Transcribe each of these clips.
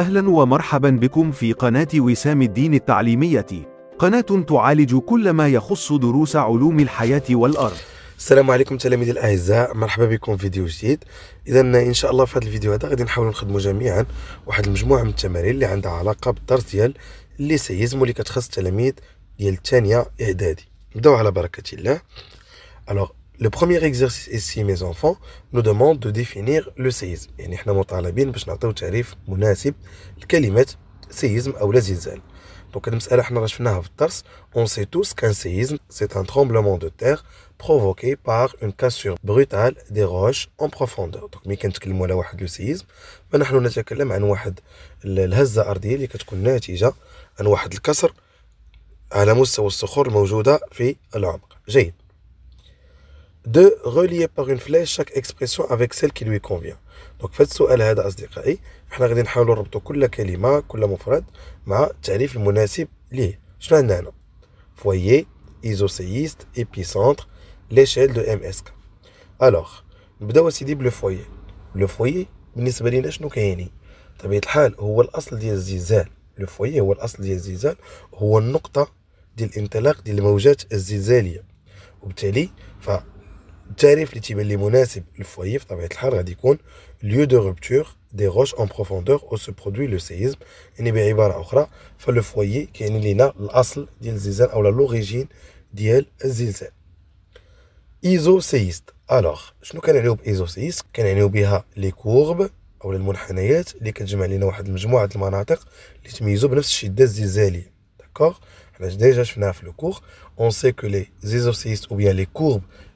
أهلا ومرحبا بكم في قناة وسام الدين التعليمية قناة تعالج كل ما يخص دروس علوم الحياة والأرض السلام عليكم تلاميذي الاعزاء مرحبا بكم في فيديو جديد اذا ان شاء الله في هذا الفيديو هذا غادي نحاولوا نخدموا جميعا واحد المجموعه من التمارين اللي عندها علاقه بالدرس ديال اللي سيزمو واللي كتخص التلاميذ ديال الثانيه اعدادي نبداو على بركه الله الوغ Le premier exercice ici, mes enfants, nous demande de définir le séisme. يعني احنا مطالبين باش نعطيو تعريف مناسب لكلمة séisme أو زلزال. Donc هذه المسألة احنا راه شفناها في الدرس. On sait tous qu'un séisme, c'est un tremblement de terre provoqué par une cassure brutale des roches en profondeur. Donc ملي كنتكلموا على واحد لو سيزم فنحن نتكلم عن واحد الهزة أرضية اللي كتكون ناتجة عن واحد الكسر على مستوى الصخور الموجودة في العمق. جيد. de relier par une flèche chaque expression avec celle qui lui convient دونك في السؤال هذا اصدقائي احنا غادي نحاولوا نربطوا كل كلمه كل مفرد مع التعريف المناسب ليه شنو عندنا هنا فويي ايزوسيست ايبيسونتر ليشيل دو ام اس الوغ نبداو سيدي بلو فويي لو فويي بالنسبه لينا شنو كيعني طبيعه الحال هو الاصل ديال الزلزال لو فويي هو الاصل ديال الزلزال هو النقطه ديال الانطلاق ديال الموجات الزلزاليه وبالتالي ف التعريف اللي تيبان لي مناسب للفوايي بطبيعه الحال غادي يكون ليو دو rupture دي roches en profondeur او سو برودوي لو séisme يعني بعباره اخرى فلو فوايي كيعني لينا الاصل ديال الزلزال او لوريجين ديال الزلزال ايزو سيست الوغ شنو كنعنيو بايزو سيست كنعنيو بها لي كورب او المنحنيات اللي كتجمع لنا واحد المجموعه المناطق اللي تميزوا بنفس الشده الزلزاليه داكوغ حنا ديجا شفناها في لو كور اون سي كو لي زيزوسيست او بيان لي كورب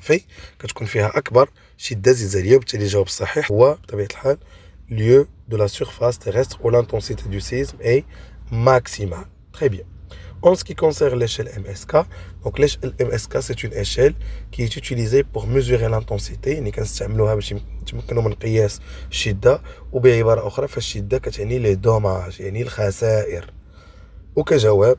صافي كتكون فيها اكبر شده زلزاليه وبالتالي الجواب الصحيح هو بطبيعه الحال ليو دو لا سيرفاس terrestre او لانتونسيتي دو سيزم اي maximale. تري بيان En ce qui concerne l'échelle MSK, donc l'échelle MSK c'est une échelle qui est utilisée pour mesurer l'intensité à اللي يعني كنستعملوها باش نتمكنوا من قياس الشده وبعباره اخرى فالشده كتعني لي دوماج يعني الخسائر وكجواب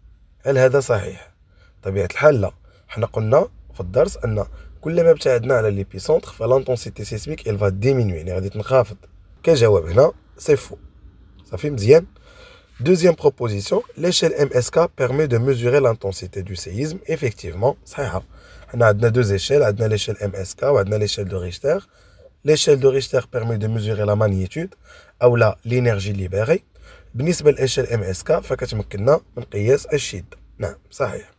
هل هذا صحيح طبيعة الحال لا حنا قلنا في الدرس ان كلما ابتعدنا على لي بيسونتر فلانتونسيتي سيسميك الفا ديمينوي يعني غادي تنخفض كجواب هنا سي فو صافي مزيان دوزيام بروبوزيسيون ليشيل ام اس كا بيرمي دو ميزوري لانتونسيتي دو سييزم ايفيكتيفمون صحيحه حنا عندنا دو زيشيل عندنا ليشيل ام اس كا وعندنا ليشيل دو ريشتر ليشيل دو ريشتر بيرمي دو ميزوري لا مانيتود او لا لينيرجي ليبيري بالنسبه ال ام اس كا فكتمكننا من قياس الشده نعم صحيح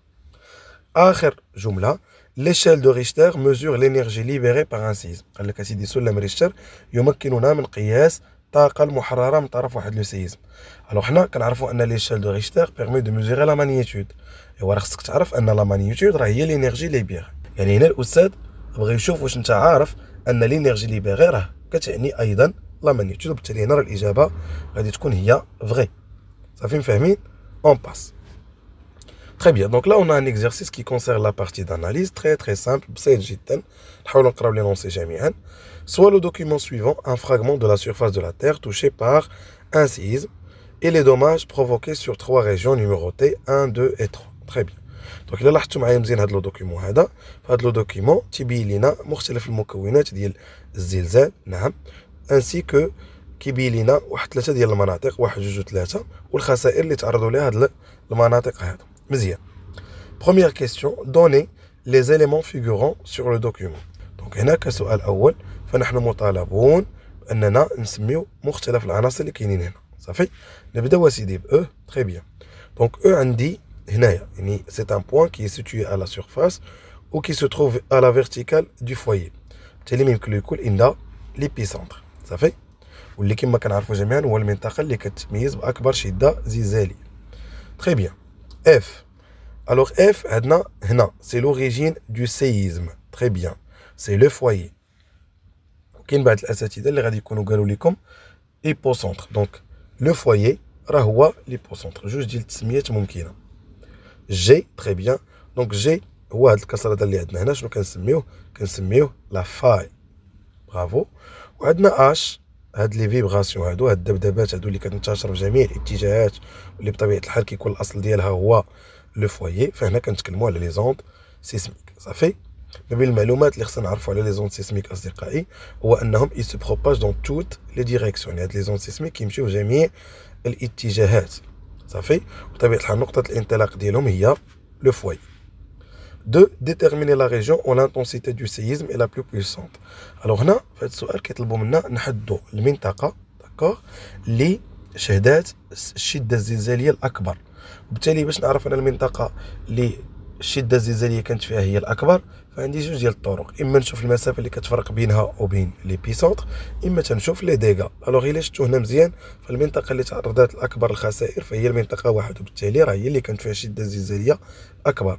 اخر جمله ليشيل دو ريشتر مزور لينيرجي ليبيري باغ ان سيزم قال لك اسيدي سلم ريشتر يمكننا من قياس الطاقة المحررة من طرف واحد لو سيزم. الو حنا كنعرفوا ان ليشيل دو ريشتر بيرمي دو ميزوري لا مانيتود. ايوا راه خصك تعرف ان لا مانيتود راه هي لينيرجي ليبيغ. يعني هنا الاستاذ بغى يشوف واش انت عارف ان لينيرجي ليبيغ راه كتعني ايضا لا مانيتود وبالتالي هنا راه الاجابه غادي تكون هي فغي صافي فاهمين On passe. Très bien, donc là on a un exercice qui concerne la partie d'analyse, très très simple, c'est hein. Soit le document suivant, un fragment de la surface de la Terre touché par un séisme et les dommages provoqués sur trois régions numérotées 1, 2 et 3. Très bien. Donc là, لاحظتوا معايا مزيان هذا لو دوكيمون هذا فهاد لو دوكيمون تيبين لينا مختلف المكونات ديال الزلزال نعم انسي كو كيبين لينا واحد ثلاثه ديال المناطق واحد جوج وثلاثه والخسائر اللي تعرضوا لها هاد المناطق هادو مزيان بروميير كيسيون دوني لي زيليمون فيغورون سور لو دوكيومون دونك هنا كسؤال اول فنحن مطالبون باننا نسميو مختلف العناصر اللي كاينين هنا صافي نبداو اسيدي ب او تري بيان دونك او عندي هنايا يعني سي ان بوان كي سيتوي على لا سيرفاس و كي سو تروف على فيرتيكال دو فويي بالتالي ميمكن يكون عندنا ليبيسونتر صافي واللي كما كنعرفوا جميعا هو المنطقه اللي كتميز باكبر شده زلزاليه تري بيان اف الوغ اف عندنا هنا سي لوريجين دو سيزم تري بيان سي لو فوايي كاين بعض الاساتذه اللي غادي يكونوا قالوا لكم سونتر دونك لو فوايي راه هو ليبو سونتر جوج ديال التسميات ممكنه جي تري بيان دونك جي هو هاد الكسر هذا اللي عندنا هنا شنو كنسميوه كنسميوه لا فاي برافو وعندنا اش هاد لي فيبغاسيون هادو هاد الذبذبات هادو اللي كتنتشر في جميع الاتجاهات واللي بطبيعه الحال كيكون الاصل ديالها هو لو فويي فهنا كنتكلموا على لي زوند سيسميك صافي ما بين المعلومات اللي خصنا نعرفوا على لي زوند سيسميك اصدقائي هو انهم اي سو بروباج دون توت لي ديريكسيون هاد لي زوند سيسميك كيمشيو في جميع الاتجاهات صافي بطبيعه الحال نقطه الانطلاق ديالهم هي لو فويي de déterminer la région où l'intensité du séisme est la plus puissante. Alors هنا في هذا السؤال كيطلبوا منا نحددوا المنطقة داكوغ اللي شهدات الشدة الزلزالية الأكبر وبالتالي باش نعرف أنا المنطقة اللي الشدة الزلزالية كانت فيها هي الأكبر فعندي جوج ديال الطرق اما نشوف المسافه اللي كتفرق بينها وبين لي بيسونتر اما تنشوف لي ديغا الوغ الا شفتو هنا مزيان فالمنطقه اللي تعرضت لاكبر الخسائر فهي المنطقه واحد وبالتالي راه هي اللي كانت فيها الشده الزلزاليه اكبر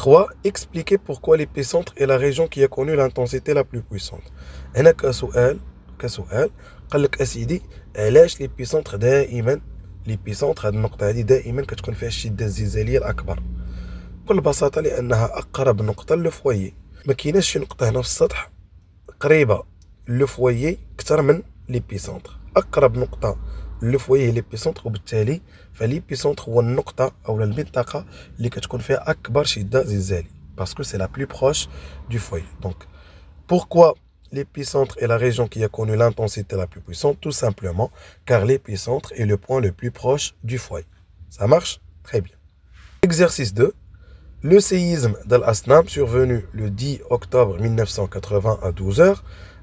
3. Expliquer pourquoi l'épicentre est la région qui a connu l'intensité la plus puissante. هنا كسؤال كسؤال قال لك اسيدي علاش ليبيسونتر دائما ليبيسونتر هذه النقطه هذه دائما كتكون فيها الشده الزلزاليه الاكبر بكل بساطه لانها اقرب نقطه للفويي ما كايناش شي نقطه هنا في السطح قريبه للفويي اكثر من ليبيسونتر اقرب نقطه Le foyer est بيسونتر وبالتالي فلي بيسونتر هو النقطه او المنطقه اللي كتكون فيها اكبر شده parce que c'est la plus proche du foyer. l'épicentre est la région qui a connu l'intensité la plus puissante, tout simplement, car l'épicentre est le point le plus proche du foyer. Ça marche Très bien. Exercice 2. Le séisme d'Al-Asnam, survenu le 10 octobre 1980 à 12h,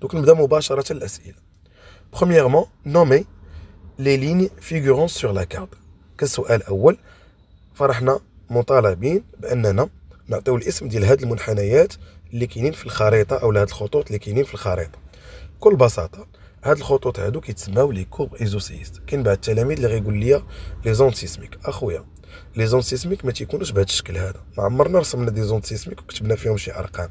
Donc nous avons Premièrement, nommer les lignes figurant sur la carte. كالسؤال الأول فرحنا مطالبين بأننا نعطيو الاسم ديال هاد المنحنيات اللي كاينين في الخريطة أو هاد الخطوط اللي كاينين في الخريطة بكل بساطة هاد الخطوط هادو كيتسماو لي كوب ايزوسيست كاين بعض التلاميذ اللي غيقول لي لي زون سيسميك اخويا لي زون سيسميك ما تيكونوش بهاد الشكل هذا ما عمرنا رسمنا دي زون سيسميك وكتبنا فيهم شي ارقام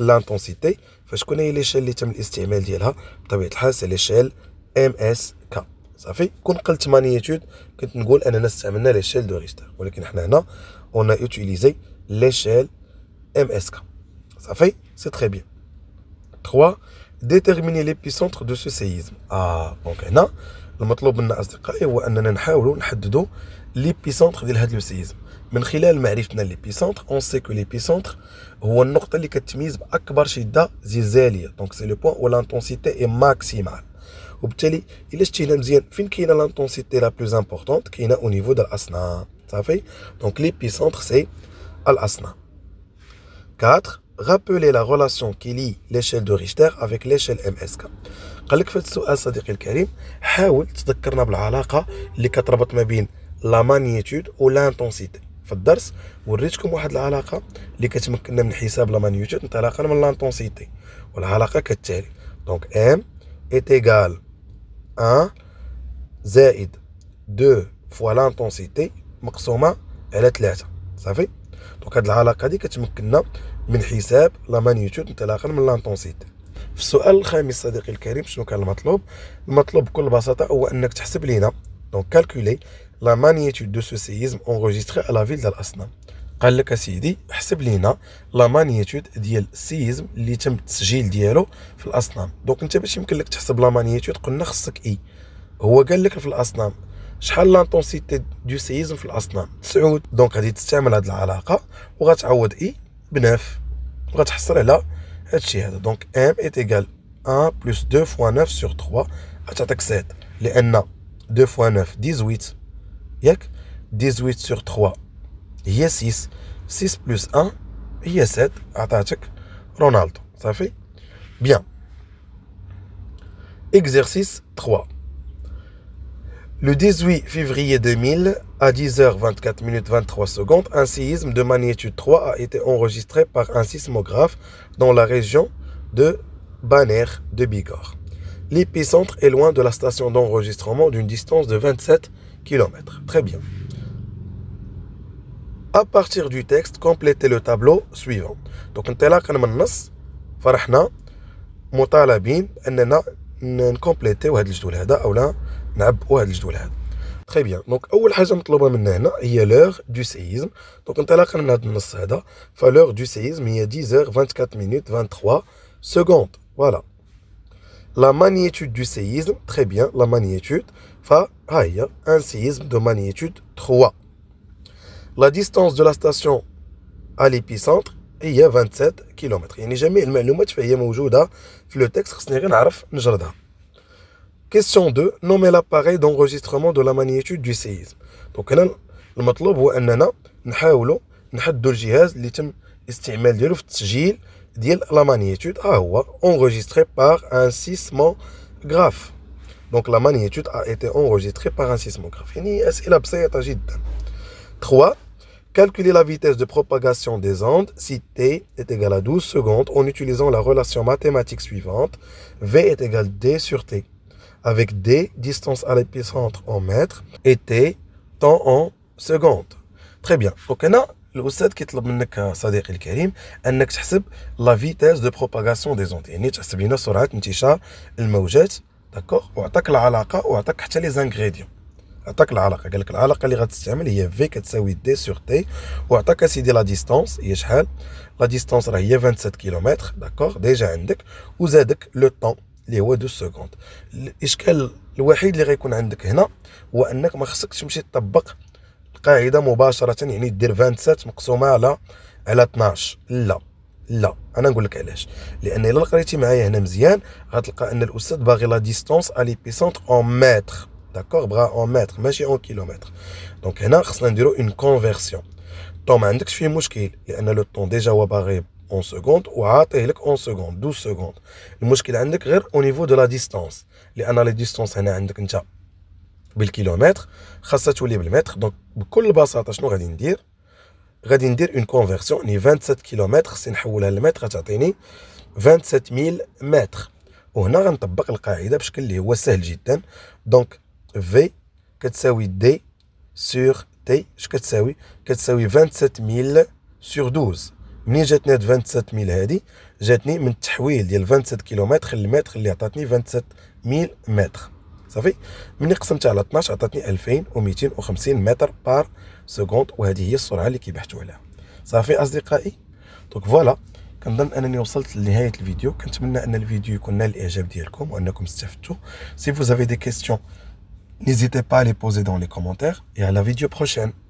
لانتونسيتي فشكون هي ليشيل اللي تم الاستعمال ديالها بطبيعه الحال سي ليشيل ام اس كا صافي كون قلت مانيتود كنت نقول اننا استعملنا ليشيل دو ريستر ولكن حنا هنا اون اوتيليزي ليشيل ام اس كا صافي سي تري بيان 3 ديتيرميني لي سونتر دو سو سيزم اه دونك هنا المطلوب منا اصدقائي هو اننا نحاولوا نحددوا ليبيسونتر ديال هذا سيزم من خلال معرفتنا ليبيسونتر اون سي كو ليبيسونتر هو النقطه اللي كتميز باكبر شده زلزاليه دونك سي لو بوين او لانتونسيتي اي ماكسيمال وبالتالي الا شتي هنا مزيان فين كاينه لانتونسيتي لا بلوز امبورطونت كاينه او نيفو ديال الاصنام صافي دونك ليبيسونتر سي الاصنام 4 rappeler la relation qui lie l'échelle de Richter avec l'échelle MSK قال لك في هذا السؤال صديقي الكريم حاول تذكرنا بالعلاقه اللي كتربط ما بين لا مانيتود لانتونسيتي في الدرس وريتكم واحد العلاقه اللي كتمكننا من حساب لا مانيتود انطلاقا من لانتونسيتي والعلاقه كالتالي دونك ام est égal 1 زائد 2 فوا لانتونسيتي مقسومه على 3 صافي دونك هاد العلاقه هادي كتمكننا من حساب لا مانيتود انطلاقا من لانتونسيتي في السؤال الخامس صديقي الكريم شنو كان المطلوب المطلوب بكل بساطه هو انك تحسب لينا دونك كالكولي لا مانيتود دو سو سيزم ا لا فيل ديال اسنا قال لك اسيدي حسب لينا لا مانيتود ديال السيزم اللي تم التسجيل ديالو في الاصنام دونك انت باش يمكن لك تحسب لا مانيتود قلنا خصك اي هو قال لك في الاصنام شحال لانتونسيتي دو سيزم في الاصنام تسعود دونك غادي تستعمل هاد العلاقه وغتعوض اي بناف وغتحصل على هادشي هذا دونك ام ايت ايكال 1 بلس 2 فوا 9 سور 3 غتعطيك 7 لان 2 فوا 9 18 18 sur 3 Yes 6 6 plus 1 Yes 7 عطاتك رونالدو fait Bien, Exercice 3. Le 18 février 2000, à 10h24 minutes 23 secondes, un séisme de magnitude 3 a été enregistré par un sismographe dans la région de Banner de Bigorre. L'épicentre est loin de la station d'enregistrement d'une distance de 27 km km. Très bien. À partir du texte, complétez le tableau suivant. Donc, nous avons dit que nous avons dit que nous avons dit que Très bien. Donc, il y a l'heure du séisme. Donc, l'heure du séisme, il y 10h24 minutes 23 secondes. Voilà. La magnitude du séisme, très bien, la magnitude un séisme de magnitude 3. La distance de la station à l'épicentre est 27 km. يعني جميع المعلومات فهي موجودة في لو تكست خصني غير نعرف نجردها. Question 2 nommer l'appareil d'enregistrement de la magnitude du séisme. Donc هنا المطلوب هو اننا نحاولوا نحددوا الجهاز اللي تم استعمال ديالو في التسجيل ديال لا مانيتود ها هو enregistré par un sismographe. Donc la magnitude a été enregistrée par un sismographe. 3. Calculer la vitesse de propagation des ondes si t est égal à 12 secondes en utilisant la relation mathématique suivante. V est égal à d sur t, avec d, distance à l'épicentre en mètres, et t, temps en secondes. Très bien. Donc, on qui الاستاذ كيطلب منك صديقي الكريم انك تحسب لا فيتيس دو بروباغاسيون دي زونتي يعني تحسب لنا انتشار الموجات داكوغ وعطاك العلاقه وعطاك حتى لي زانغريديون عطاك العلاقه قال لك العلاقه اللي غتستعمل هي في كتساوي دي سور تي وعطاك اسيدي لا ديستونس هي شحال لا ديستونس راه هي 27 كيلومتر داكوغ ديجا عندك وزادك لو طون اللي هو دو سكوند الاشكال الوحيد اللي غيكون عندك هنا هو انك ما خصكش تمشي تطبق القاعده مباشره يعني دير 27 مقسومه على على 12 لا لا انا نقول لك علاش لان الا قريتي معايا هنا مزيان غتلقى ان الاستاذ باغي لا ديستونس الي بيسونتر اون متر داكوغ بغا اون متر ماشي اون كيلومتر دونك هنا خصنا نديرو اون كونفيرسيون طون ما عندكش فيه مشكل لان لو طون ديجا هو باغي اون سكوند وعاطيه لك اون سكوند 12 سكوند المشكل عندك غير او نيفو دو لا ديستونس لان لا ديستونس هنا عندك انت بالكيلومتر خاصها تولي بالمتر دونك بكل بساطه شنو غادي ندير غادي ندير اون كونفيرسيون يعني 27 كيلومتر سي نحولها للمتر غتعطيني 27000 متر وهنا غنطبق القاعده بشكل اللي هو سهل جدا دونك في كتساوي دي سور تي اش كتساوي كتساوي 27000 سور 12 منين جاتني 27000 هادي جاتني من التحويل ديال 27 كيلومتر للمتر اللي عطاتني 27000 متر صافي ملي قسمتها على 12 عطاتني 2250 متر بار سكوند وهذه هي السرعه اللي كيبحثوا عليها صافي اصدقائي دونك فوالا كنظن انني وصلت لنهايه الفيديو كنتمنى ان الفيديو يكون نال الاعجاب ديالكم وانكم استفدتوا سي فو افي دي كيسيون نيزيتي با لي بوزي دون لي كومونتير يا لا فيديو بروشين